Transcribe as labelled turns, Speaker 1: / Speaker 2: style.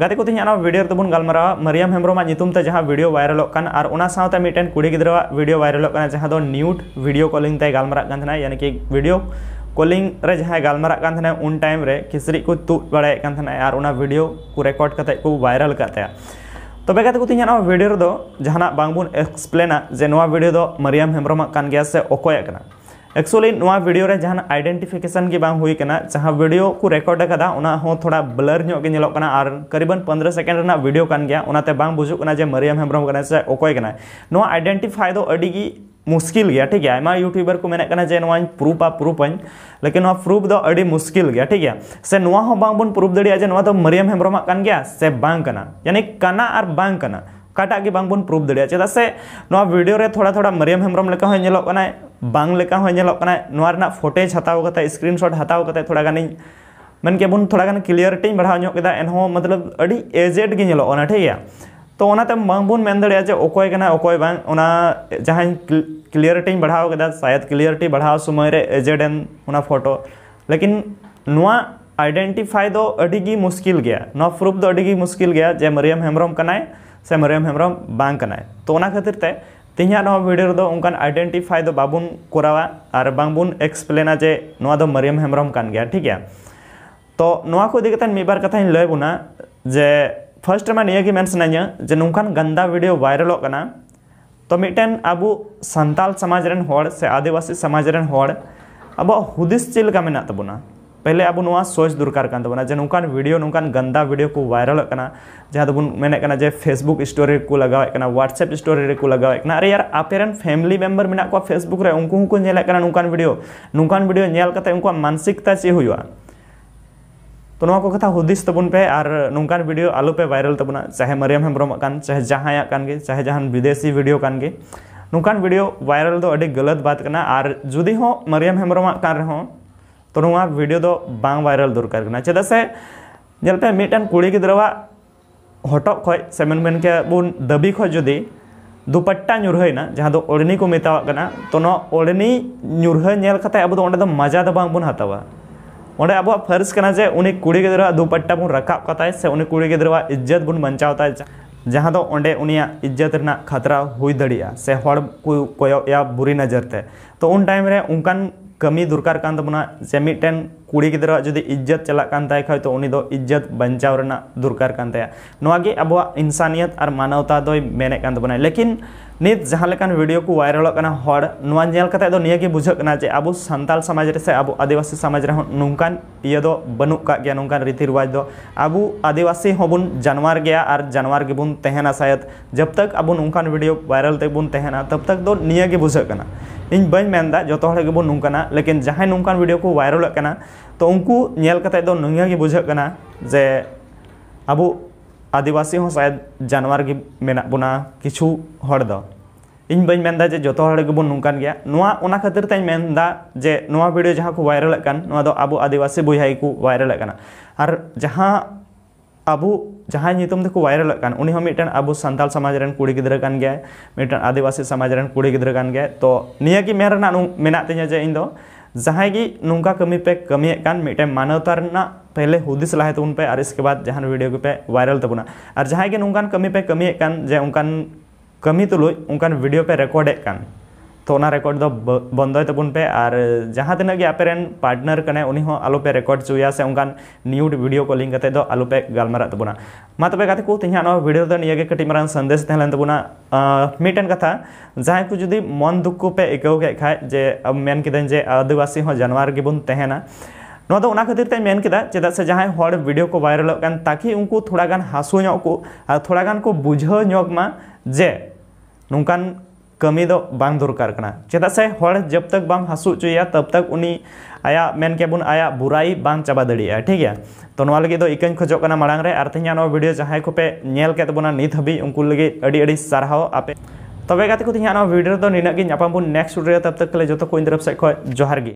Speaker 1: गतिकोतना video तब गलमारा मरियम हेम्रम आज जहाँ वीडियो वायरल मिट्टे कुड़ी गिद्रा वीडियो वायरल जहाँ न्यूट वीडियो कलिंग गलमारा यानी कि वीडियो कॉलिंग जहाँ गलमारा उन टाइम किसरी को तुद बड़ा और भिडियो को रेकॉर्ड कर वायरल का तब तो गुती वीडियो जहाँ बाबू एक्सप्लेना जे वीडियो मरियम हेम्रम से अकयना एक्चुअली नवा वीडियो रे जहां आइडेंटिफिकेशन की बांग हुई कना जहां वीडियो को रिकॉर्ड कदा उना हो थोड़ा ब्लर न्यो के निलो कना ᱟᱨ ᱠᱟᱨᱤᱵᱟᱱ 15 सेकंड ᱨᱮᱱᱟᱜ वीडियो कन गया ᱚᱱᱟᱛᱮ बांग बुझु कना जे मरियम हेम्ब्रम ᱠᱟᱱᱟᱭ से ओकोय कना नो आइडेंटिफाई दो अडी की मुश्किल गया ठीक है मैं यूट्यूबर को मैंने कहना जे नवा प्रूफ आ प्रूफ है लेकिन नवा प्रूफ दो अड़ी मुश्किल गया ठीक है से नवा हो बांग बन प्रूफ दड़ी जे नवा तो मरियम हेम्ब्रम कन गया से बांग कना यानी कना और बांग कना काटा की बांग बन प्रूफ दड़ी चेदा से नवा वीडियो रे थोड़ा थोड़ा मरियम हेम्ब्रम लेके हो नेलो कना ᱵᱟᱝ ᱞᱮᱠᱟ ᱦᱚᱸ ᱧᱮᱞᱚᱜ ᱠᱟᱱᱟ ᱱᱚᱣᱟ ᱨᱮᱱᱟᱜ ᱯᱷᱳᱴᱮᱡᱽ ᱦᱟᱛᱟᱣ ᱠᱟᱛᱮ ᱥᱠᱨᱤᱱᱥᱚᱴ ᱦᱟᱛᱟᱣ ᱠᱟᱛᱮ ᱛᱷᱚᱲᱟ ᱜᱟᱱᱤᱧ ᱢᱮᱱ ᱠᱮᱵᱚᱱ थोड़ा गन क्लियरिटी बढ़ाव ᱧᱚᱜ ᱠᱮᱫᱟ ᱮᱱᱦᱚᱸ ᱢᱚᱛᱞᱚᱵ ᱟᱹᱰᱤ एजेड ᱜᱮ ᱧᱮᱞᱚᱜ ᱠᱟᱱᱟ ᱴᱷᱤᱠ ᱜᱮᱭᱟ ᱛᱚ ᱚᱱᱟᱛᱮ ᱵᱟᱝᱵᱚᱱ ᱢᱮᱱ ᱫᱟᱲᱮᱭᱟᱜᱼᱟ ᱡᱮ ᱚᱠᱚᱭ ᱠᱟᱱᱟ ᱚᱠᱚᱭ ᱵᱟᱝ ᱚᱱᱟ ᱡᱟᱦᱟᱸ क्लियरिटी बढ़ाव केदा शायद क्लियरिटी बढ़ाव समय रे एजेड एन उना फोटो लेकिन नुआ आइडेंटिफाई दो अडीगी मुश्किल गया नुआ प्रूफ दो अडीगी मुश्किल गया जे मरियम हेम्ब्रम कनाय से मरियम हेम्ब्रम बांग कनाय तो ओना खातिर ते ᱛᱮᱦᱮᱧᱟᱜ ᱱᱚᱣᱟ ᱵᱷᱤᱰᱤᱭᱳ ᱨᱮᱫᱚ ᱚᱱᱠᱟᱱ ᱟᱭᱰᱮᱱᱴᱤᱯᱷᱟᱭ ᱫᱚ ᱵᱟᱵᱚᱱ ᱠᱚᱨᱟᱣᱟ ᱟᱨ ᱵᱟᱝᱵᱚᱱ ᱮᱠᱥᱯᱞᱮᱱᱟ ᱡᱮ ᱱᱚᱣᱟ ᱫᱚ ᱢᱟᱨᱤᱭᱟᱢ ᱦᱮᱢᱵᱨᱚᱢ ᱠᱟᱱ ᱜᱮᱭᱟ ᱴᱷᱤᱠ ᱜᱮᱭᱟ ᱛᱚ ᱱᱚᱣᱟ ᱠᱚ ᱤᱫᱤ ᱠᱟᱛᱮ ᱢᱤᱫ ᱵᱟᱨ ᱠᱟᱛᱷᱟᱧ ᱞᱟᱹᱭ ᱵᱚᱱᱟ ᱡᱮ ᱯᱷᱟᱨᱥᱴ ᱨᱮᱢᱟ ᱱᱤᱭᱟᱹ ᱜᱮ ᱢᱮᱱ ᱥᱟᱱᱟᱧᱟ ᱡᱮ ᱱᱚᱝᱠᱟᱱ ᱜᱟᱱᱫᱟ ᱵᱷᱤᱰᱤᱭᱳ ᱵᱷᱟᱭᱨᱟᱞᱚᱜ ᱠᱟᱱᱟ ᱛᱚ ᱢᱤᱫᱴᱮᱱ ᱟᱵᱚ ᱥᱟᱱᱛᱟᱞ ᱥᱚᱢᱟᱡᱽ ᱨᱮᱱ ᱦᱚᱲ ᱥᱮ ᱟᱹᱫᱤᱵᱟᱹᱥᱤ ᱥᱚᱢᱟᱡᱽ ᱨᱮᱱ ᱦᱚᱲ ᱟᱵᱚᱣᱟᱜ ᱦᱩᱫᱤᱥ ᱪᱮᱫ ᱞᱮᱠᱟ ᱢᱮᱱᱟᱜ ᱛᱟᱵᱚᱱᱟ पहले अब सोच दुरकार नौकर भिडियो नौकर गंदा भिडियो को वायरल जहाँ जे फेसबुक स्टोरी को लगवा ह्वाट्सएप स्टोरी को लगवा अरे यार आपेन फैमिली मेम्बर मेरा फेसबुक उनका नौकर भिडियो नौकान भिडियो उनको मानसिकता चे हुआ तो नौ को कथा हदीस तबन पे और नौकर भिडियो आलोपे वायरल तबना चाहे मरियम हेम्रम चाहे जहाँ चाहे जहाँ विदेशी भिडियो नौकान भिडियो वायरल तो गलत बात और जुदी मरियम हेम्रम रहे तो नुआ वीडियो दो तो बांग वायरल दूर करना चेद से जलपे मिटन कुड़ी गिद्रवा हटो खय सेमन के बुन दबी खय जदि दुपट्टा ना जहां दो तो ओढ़नी को मेतावा करना तो नो ओढ़नी नुरह नेल अब दो तो मजा दो बांग बुन हतावा अब फर्ज करना जे उनी कुड़ी गिद्रवा दुपट्टा बुन रखा कताय से उनी कुड़ी गिद्रवा इज्जत बुन बचावता जहां दो ओंडे उनिया इज्जत रना खतरा हुई दड़िया से हड़ को या बुरी नजर ते तो उन टाइम रे उनकन ᱠᱟᱹᱢᱤ ᱫᱚᱨᱠᱟᱨ ᱠᱟᱱ ᱛᱟᱵᱚᱱᱟ ᱥᱮ ᱢᱤᱫᱴᱮᱱ ᱠᱩᱲᱤ ᱜᱤᱫᱽᱨᱟᱹ ᱡᱩᱫᱤ ᱤᱡᱽᱡᱚᱛ ᱪᱟᱞᱟᱜ ᱠᱟᱱ ᱛᱟᱭ ᱠᱷᱟᱡ ᱛᱚ ᱩᱱᱤ ᱫᱚ ᱤᱡᱽᱡᱚᱛ ᱵᱟᱧᱪᱟᱣ ᱨᱮᱱᱟᱜ ᱫᱚᱨᱠᱟᱨ ᱠᱟᱱ ᱛᱟᱭᱟ ᱱᱚᱣᱟ ᱜᱮ ᱟᱵᱚᱣᱟᱜ ᱤᱱᱥᱟᱱᱤᱭᱚᱛ ᱟᱨ ᱢᱟᱱᱚᱣᱛᱟ ᱫᱚᱭ ᱢᱮᱱᱮᱫ ᱠᱟᱱ ᱛᱟᱵᱚᱱᱟ ᱞᱮᱠᱤᱱ ᱱᱤᱛ ᱡᱟᱦᱟᱸ ᱞᱮᱠᱟᱱ ᱵᱷᱤᱰᱤᱭᱳ ᱠᱚ ᱵᱷᱟᱭᱨᱟᱞᱚᱜ ᱠᱟᱱᱟ ᱦᱚᱲ ᱱᱚᱣᱟ ᱧᱮᱞ ᱠᱟᱛᱮ ᱫᱚ ᱱᱤᱭᱟᱹ ᱜᱮ ᱵᱩᱡᱷᱟᱹᱜ ᱠᱟᱱᱟ ᱡᱮ ᱟᱵᱚ ᱥᱟᱱᱛᱟᱞ ᱥᱚᱢᱟᱡᱽ ᱨᱮ ᱥᱮ ᱟᱵᱚ ᱟᱹᱫᱤᱵᱟᱹᱥᱤ ᱥᱚᱢᱟᱡᱽ ᱨᱮᱦᱚᱸ ᱱᱚᱝᱠᱟᱱ बनू का रीति रिवाज दो अब आदिवासी होबन जानवर गया और जानवर गेबन तहना शायद जब तक अब नौकान वीडियो वायरल तेबन तहना तब तक दो निया के बुझाना इन बन मेनदा जो गेबन नौकाना लेकिन जहाँ नौकान वीडियो को वायरल तो उनको नल कते दो निया के बुझाना जे अब आदिवासी हो शायद जानवर के मेना बोना किछु हड़ दो इन बन जे जो नौकान खातर तीन मन जे भिडियो जहाँ को वायरल अब आदिवासी बहा को वायरल और जहाँ अब जहाँ को वायरल उन्हीं अब सानाल समाज कुड़ी गिद्रन गया आदिवासी समाज कुड़ी गिद्रन तो निया की मेरना जे इन जहाँ की नौका कमी पे कमीट मानवता पहले हूद लाहे तो उनपे और इसके बाद जहाँ वीडियो को पे वायरल तबना और जहाँ की नौकान कमी पे कमी जे उनकान कमी तुल तो वीडियो पे रेकॉर्ड तो रेकॉर्ड तो बंद तबन तो पे और जहाँ तक आप पार्टनर कने उन्हीं आलोपे रेकॉर्ड चुया से उनकान न्यूड वीडियो कॉलिंग करते तो आलोपे गलमारबना तो माँ तब गाते कुछ तेहन वीडियो तो निये कटिमारा सन्देश तबना मिट्टन कथा जहाँ को जुदी मन दुख को पे इकोक जे मेन कि आदिवासी जानवर गेबन तेहना खातिर ᱫᱚ ᱚᱱᱟ चेदा से ᱢᱮᱱ ᱠᱮᱫᱟ ᱪᱮᱫᱟᱜ ᱥᱮ ᱡᱟᱦᱟᱸᱭ ᱦᱚᱲ ᱵᱷᱤᱰᱤᱭᱳ ᱠᱚ ᱵᱷᱟᱭᱨᱟᱞᱚᱜ ᱠᱟᱱ को थोड़ा गान को बुझे ᱧᱚᱜ जे नौकान कमी दो बांग दरकार चेदा से हर जब तक बाम हसू चुया तब तक उन आया मन के बन आया बुराई बांग चाबा दड़िया ठीक है तो नवा लगे तो इकन खोजो कना मांग रे और तेना वीडियो जहां को पे नेल के तबना नित हबी उनको लगे अड़ी अड़ी सारहाव आपे तबे गाते को तिना वीडियो तो नीना गे नापाम नेक्स्ट वीडियो तब तक के लिए जो तो को इन तरफ से जोहार गी